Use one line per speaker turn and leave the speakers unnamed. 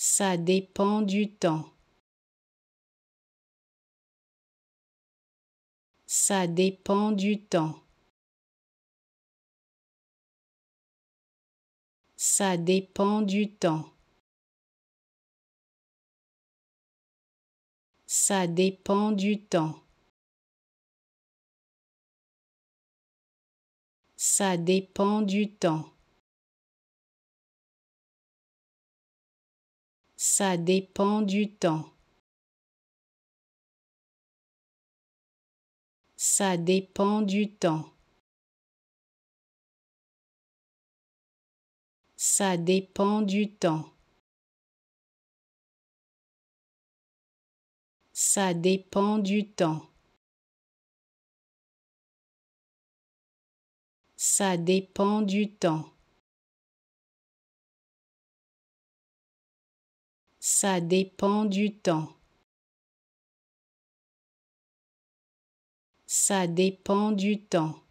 Ça dépend du temps. Ça dépend du temps. Ça dépend du temps. Ça dépend du temps. Ça dépend du temps. Ça dépend du temps. Ça dépend du temps. Ça dépend du temps. Ça dépend du temps. Ça dépend du temps. Ça dépend du temps. Ça dépend du temps.